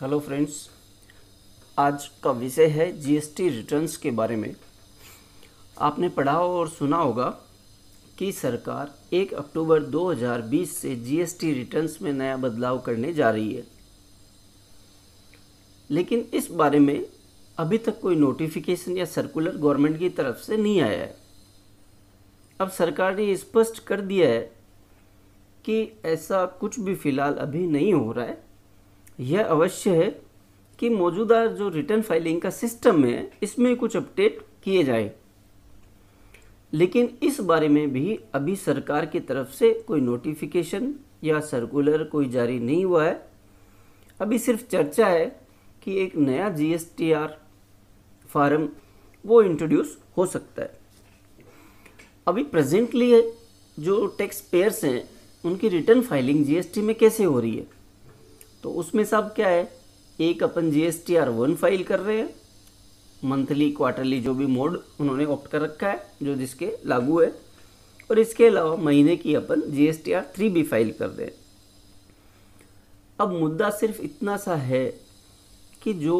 hello friends आज का विषय है जीएसटी रिटर्न्स के बारे में आपने पढ़ा और सुना होगा कि सरकार 1 अक्टूबर 2020 से जीएसटी रिटर्न्स में नया बदलाव करने जा रही है लेकिन इस बारे में अभी तक कोई नोटिफिकेशन या सर्कुलर गवर्नमेंट की तरफ से नहीं आया है अब सरकार ने स्पष्ट कर दिया है कि ऐसा कुछ भी फ़िलहाल अभी नहीं हो रहा है यह अवश्य है कि मौजूदा जो रिटर्न फाइलिंग का सिस्टम है इसमें कुछ अपडेट किए जाए लेकिन इस बारे में भी अभी सरकार की तरफ से कोई नोटिफिकेशन या सर्कुलर कोई जारी नहीं हुआ है अभी सिर्फ चर्चा है कि एक नया जीएसटीआर फार्म वो इंट्रोड्यूस हो सकता है अभी प्रेजेंटली जो टैक्स पेयर्स हैं उनकी रिटर्न फाइलिंग जीएसटी में कैसे हो रही है तो उसमें सब क्या है एक अपन G S T R one file कर रहे हैं मंथली क्वार्टरली जो भी मोड उन्होंने ऑप्ट कर रखा है जो जिसके लागू है और इसके अलावा महीने की अपन G S T R three भी फाइल कर रहे हैं अब मुद्दा सिर्फ इतना सा है कि जो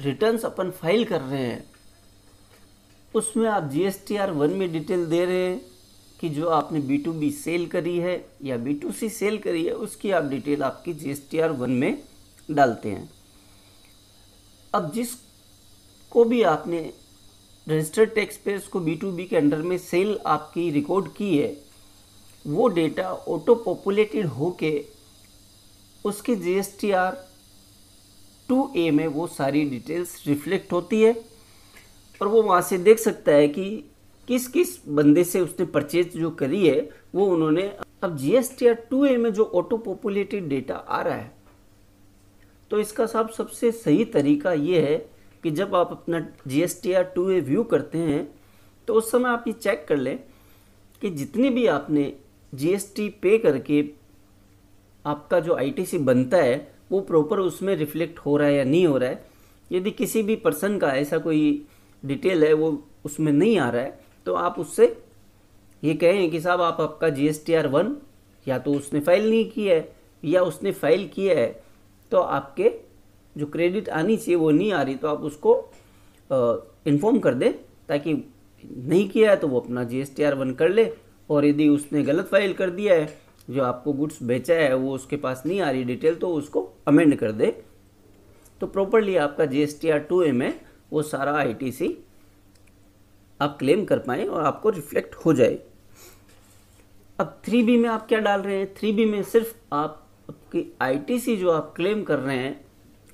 रिटर्न्स अपन फाइल कर रहे हैं उसमें आप G S T R one में डिटेल दे रहे हैं कि जो आपने बी टू बी सेल करी है या बी टू सी सेल करी है उसकी आप डिटेल आपकी G S T R one में डालते हैं अब जिस को भी आपने रजिस्टर्ड टैक्स पेयर्स को बी टू बी के अंडर में सेल आपकी रिकॉर्ड की है वो डेटा ऑटो पॉपुलेटेड होके उसके G S T R two A में वो सारी डिटेल्स रिफ्लेक्ट होती है और वो वहाँ से देख सकता है कि किस किस बंदे से उसने परचेज जो करी है वो उन्होंने अब G S T R two A में जो ऑटो पॉपुलेटेड डेटा आ रहा है तो इसका साहब सबसे सही तरीका ये है कि जब आप अपना G S T R two A view करते हैं तो उस समय आप ये चेक कर लें कि जितनी भी आपने जी एस टी पे करके आपका जो आई टी सी बनता है वो प्रॉपर उसमें रिफ्लेक्ट हो रहा है या नहीं हो रहा है यदि किसी भी पर्सन का ऐसा कोई डिटेल है वो उसमें नहीं आ रहा है तो आप उससे ये कहें कि साहब आप आपका G S T R one या तो उसने फाइल नहीं किया है या उसने फाइल किया है तो आपके जो क्रेडिट आनी चाहिए वो नहीं आ रही तो आप उसको इन्फॉर्म कर दें ताकि नहीं किया है तो वो अपना G S T R one कर ले और यदि उसने गलत फाइल कर दिया है जो आपको गुड्स बेचा है वो उसके पास नहीं आ रही डिटेल तो उसको अमेंड कर दे तो प्रॉपरली आपका G S T R two A है वो सारा आई टी सी आप क्लेम कर पाए और आपको रिफ्लेक्ट हो जाए अब थ्री बी में आप क्या डाल रहे हैं थ्री बी में सिर्फ आप आपकी आईटीसी जो आप क्लेम कर रहे हैं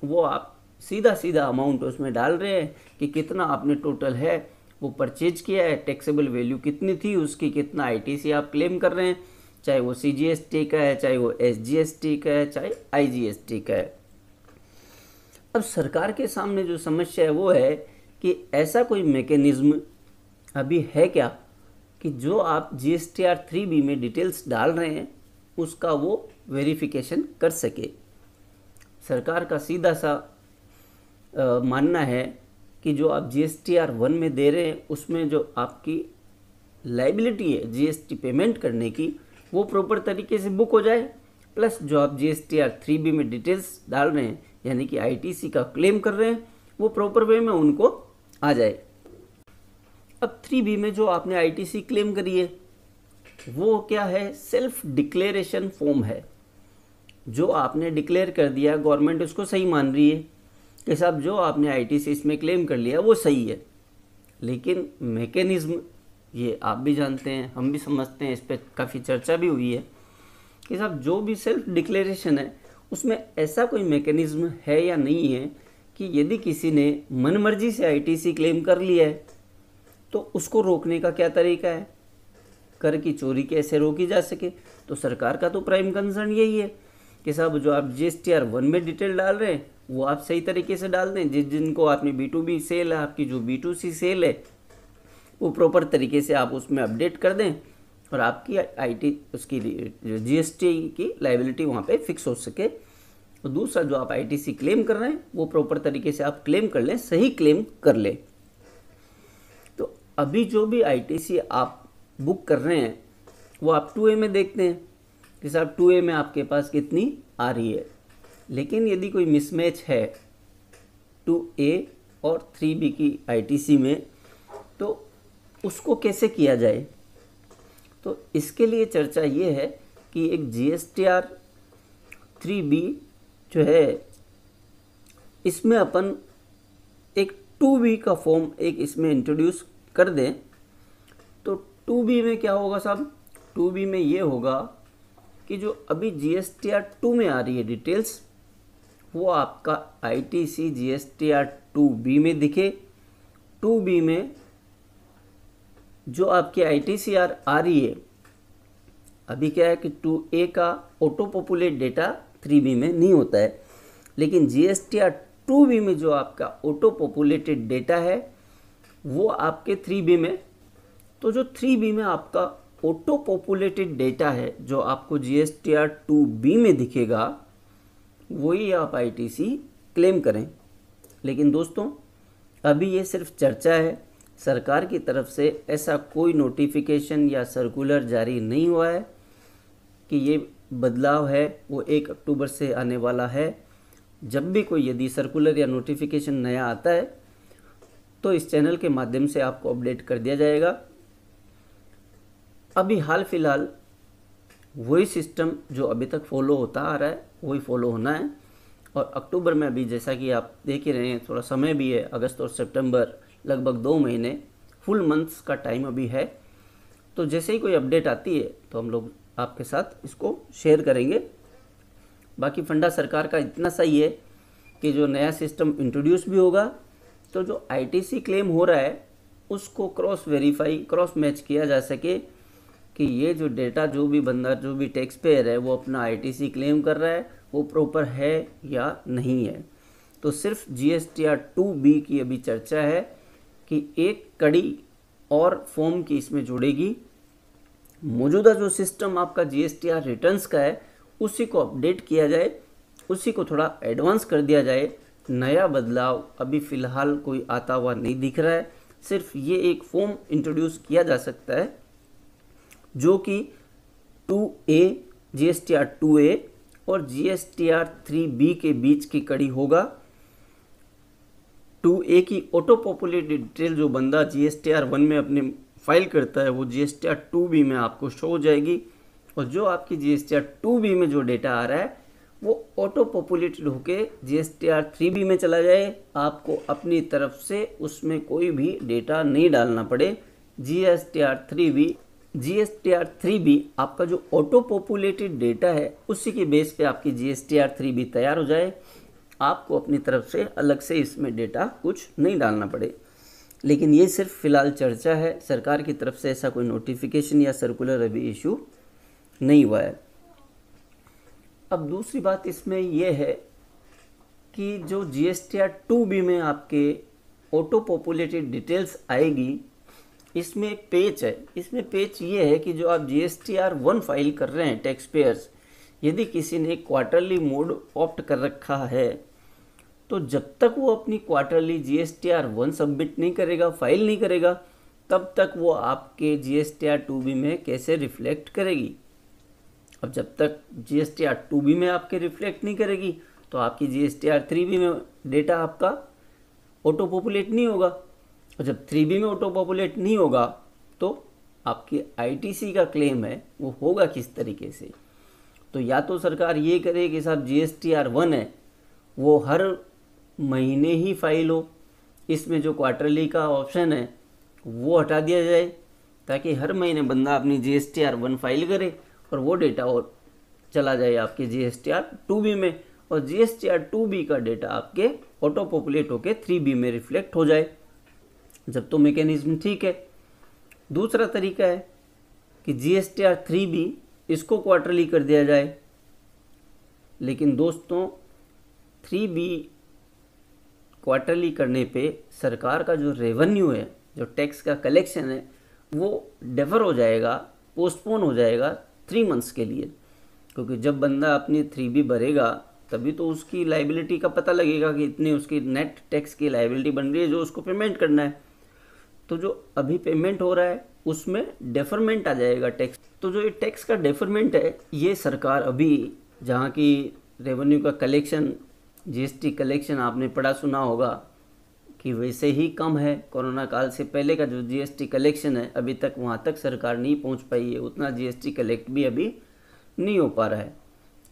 वो आप सीधा सीधा अमाउंट उसमें डाल रहे हैं कि कितना आपने टोटल है वो परचेज किया है टैक्सेबल वैल्यू कितनी थी उसकी कितना आईटीसी आप क्लेम कर रहे हैं चाहे वो सीजीएसटी का है चाहे वो एसजीएसटी का है चाहे आईजीएसटी का है अब सरकार के सामने जो समस्या है वो है कि ऐसा कोई मैकेनिज़्म अभी है क्या कि जो आप G S T R three B में डिटेल्स डाल रहे हैं उसका वो वेरिफिकेशन कर सके सरकार का सीधा सा आ, मानना है कि जो आप G S T R one में दे रहे हैं उसमें जो आपकी लाइबिलिटी है जी एस टी पेमेंट करने की वो प्रॉपर तरीके से बुक हो जाए प्लस जो आप G S T R three B में डिटेल्स डाल रहे हैं यानी कि आई टी सी का क्लेम कर रहे हैं वो प्रॉपर वे में उनको आ जाए अब थ्री बी में जो आपने आईटीसी क्लेम करी है वो क्या है सेल्फ डिक्लेरेशन फॉर्म है जो आपने डिक्लेयर कर दिया गवर्नमेंट उसको सही मान रही है कि साहब जो आपने आईटीसी इसमें क्लेम कर लिया वो सही है लेकिन मेकेनिज़्म ये आप भी जानते हैं हम भी समझते हैं इस पर काफ़ी चर्चा भी हुई है कि साहब जो भी सेल्फ डिक्लेरेशन है उसमें ऐसा कोई मेकेनिज्म है या नहीं है कि यदि किसी ने मनमर्जी से आईटीसी क्लेम कर लिया है तो उसको रोकने का क्या तरीका है कर की चोरी कैसे रोकी जा सके तो सरकार का तो प्राइम कंसर्न यही है कि साहब जो आप G S T R one में डिटेल डाल रहे हैं वो आप सही तरीके से डाल दें जिस जिनको आपने बी टू बी सेल है आपकी जो बी टू सी सेल है वो प्रॉपर तरीके से आप उसमें अपडेट कर दें और आपकी आईटी उसकी जी एस टी की लाइबिलिटी वहाँ पे फिक्स हो सके और दूसरा जो आप आईटीसी क्लेम कर रहे हैं वो प्रॉपर तरीके से आप क्लेम कर लें सही क्लेम कर लें अभी जो भी आई आप बुक कर रहे हैं वो आप टू ए में देखते हैं कि साहब टू ए में आपके पास कितनी आ रही है लेकिन यदि कोई मिसमैच है टू ए और थ्री बी की आई में तो उसको कैसे किया जाए तो इसके लिए चर्चा ये है कि एक G S T R three B जो है इसमें अपन एक टू बी का फॉर्म एक इसमें इंट्रोड्यूस कर दें तो टू बी में क्या होगा साहब टू बी में ये होगा कि जो अभी G S T R two में आ रही है डिटेल्स वो आपका I T C G S T R two B में दिखे टू बी में जो आपकी आई टी सी आर आ रही है अभी क्या है कि टू ए का auto populate data three B में नहीं होता है लेकिन G S T R two B में जो आपका ऑटो पॉपुलेटेड डेटा है वो आपके थ्री बी में तो जो थ्री बी में आपका ऑटो पॉपुलेटेड डेटा है जो आपको G S T R two B में दिखेगा वही आप आई टी सी क्लेम करें लेकिन दोस्तों अभी ये सिर्फ चर्चा है सरकार की तरफ से ऐसा कोई नोटिफिकेशन या सर्कुलर जारी नहीं हुआ है कि ये बदलाव है वो एक अक्टूबर से आने वाला है जब भी कोई यदि सर्कुलर या नोटिफिकेशन नया आता है तो इस चैनल के माध्यम से आपको अपडेट कर दिया जाएगा अभी हाल फिलहाल वही सिस्टम जो अभी तक फॉलो होता आ रहा है वही फॉलो होना है और अक्टूबर में अभी जैसा कि आप देख ही रहे हैं थोड़ा समय भी है अगस्त और सितंबर लगभग दो महीने फुल मंथ्स का टाइम अभी है तो जैसे ही कोई अपडेट आती है तो हम लोग आपके साथ इसको शेयर करेंगे बाकी फंडा सरकार का इतना सही है कि जो नया सिस्टम इंट्रोड्यूस भी होगा तो जो आईटीसी क्लेम हो रहा है उसको क्रॉस वेरीफाई क्रॉस मैच किया जा सके कि ये जो डेटा जो भी बंदा जो भी टैक्स पेयर है वो अपना आईटीसी क्लेम कर रहा है वो प्रॉपर है या नहीं है तो सिर्फ G S T R two B की अभी चर्चा है कि एक कड़ी और फॉर्म की इसमें जुड़ेगी मौजूदा जो सिस्टम आपका G S T R returns का है उसी को अपडेट किया जाए उसी को थोड़ा एडवांस कर दिया जाए नया बदलाव अभी फ़िलहाल कोई आता हुआ नहीं दिख रहा है सिर्फ ये एक फॉर्म इंट्रोड्यूस किया जा सकता है जो कि two A G S T R two A और G S T R three B के बीच की कड़ी होगा टू ए की ऑटो पॉपुलेट डिटेल जो बंदा G S T R one में अपने फाइल करता है वो G S T R two B में आपको शो हो जाएगी और जो आपकी G S T R two B में जो डेटा आ रहा है वो ऑटो पॉपुलेटेड होके G S T R three B में चला जाए आपको अपनी तरफ से उसमें कोई भी डेटा नहीं डालना पड़े G S T R three B G S T R three B आपका जो ऑटो पॉपुलेटेड डेटा है उसी के बेस पे आपकी G S T R three B तैयार हो जाए आपको अपनी तरफ से अलग से इसमें डेटा कुछ नहीं डालना पड़े लेकिन ये सिर्फ फ़िलहाल चर्चा है सरकार की तरफ से ऐसा कोई नोटिफिकेशन या सर्कुलर अभी इशू नहीं हुआ है अब दूसरी बात इसमें यह है कि जो G S T R two B में आपके ऑटो पॉपुलेटेड डिटेल्स आएगी इसमें एक पेच है इसमें पेच ये है कि जो आप G S T R one file कर रहे हैं टैक्स पेयर्स यदि किसी ने क्वार्टरली मोड ऑप्ट कर रखा है तो जब तक वो अपनी quarterly G S T R one submit नहीं करेगा फाइल नहीं करेगा तब तक वो आपके G S T R two B में कैसे रिफ्लेक्ट करेगी अब जब तक G S T R two B में आपके रिफ्लेक्ट नहीं करेगी तो आपकी G S T R three B में डेटा आपका ऑटो पॉपुलेट नहीं होगा और जब थ्री बी में ऑटो पॉपुलेट नहीं होगा तो आपके आईटीसी का क्लेम है वो होगा किस तरीके से तो या तो सरकार ये करे कि साहब G S T R one है वो हर महीने ही फाइल हो इसमें जो क्वार्टरली का ऑप्शन है वो हटा दिया जाए ताकि हर महीने बंदा अपनी G S T R one file करे और वो डेटा और चला जाए आपके G S T R two B में और G S T R two B का डेटा आपके ऑटो पॉपुलेट होकर थ्री बी में रिफ्लेक्ट हो जाए जब तो मैकेनिज्म ठीक है दूसरा तरीका है कि G S T R three B इसको क्वार्टरली कर दिया जाए लेकिन दोस्तों थ्री बी क्वार्टरली करने पे सरकार का जो रेवेन्यू है जो टैक्स का कलेक्शन है वो डेफर हो जाएगा पोस्टपोन हो जाएगा थ्री मंथ्स के लिए क्योंकि जब बंदा अपनी थ्री बी भरेगा तभी तो उसकी लाइबिलिटी का पता लगेगा कि इतनी उसकी नेट टैक्स की लाइबिलिटी बन रही है जो उसको पेमेंट करना है तो जो अभी पेमेंट हो रहा है उसमें डेफरमेंट आ जाएगा टैक्स तो जो ये टैक्स का डेफरमेंट है ये सरकार अभी जहाँ की रेवेन्यू का कलेक्शन जीएसटी कलेक्शन आपने पढ़ा सुना होगा कि वैसे ही कम है कोरोना काल से पहले का जो जीएसटी कलेक्शन है अभी तक वहाँ तक सरकार नहीं पहुँच पाई है उतना जीएसटी कलेक्ट भी अभी नहीं हो पा रहा है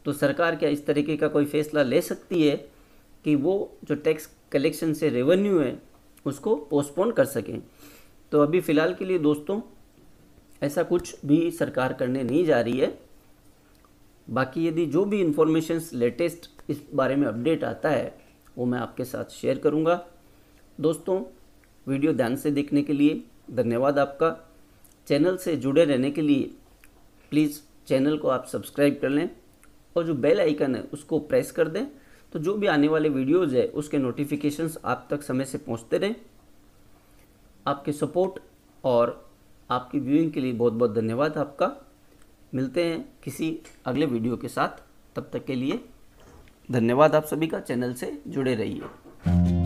तो सरकार क्या इस तरीके का कोई फैसला ले सकती है कि वो जो टैक्स कलेक्शन से रेवेन्यू है उसको पोस्टपोन कर सकें तो अभी फ़िलहाल के लिए दोस्तों ऐसा कुछ भी सरकार करने नहीं जा रही है बाकी यदि जो भी इन्फॉर्मेशन लेटेस्ट इस बारे में अपडेट आता है वो मैं आपके साथ शेयर करूँगा दोस्तों वीडियो ध्यान से देखने के लिए धन्यवाद आपका चैनल से जुड़े रहने के लिए प्लीज़ चैनल को आप सब्सक्राइब कर लें और जो बेल आइकन है उसको प्रेस कर दें तो जो भी आने वाले वीडियोज़ है उसके नोटिफिकेशंस आप तक समय से पहुँचते रहें आपके सपोर्ट और आपकी व्यूइंग के लिए बहुत बहुत धन्यवाद आपका मिलते हैं किसी अगले वीडियो के साथ तब तक के लिए धन्यवाद आप सभी का चैनल से जुड़े रहिए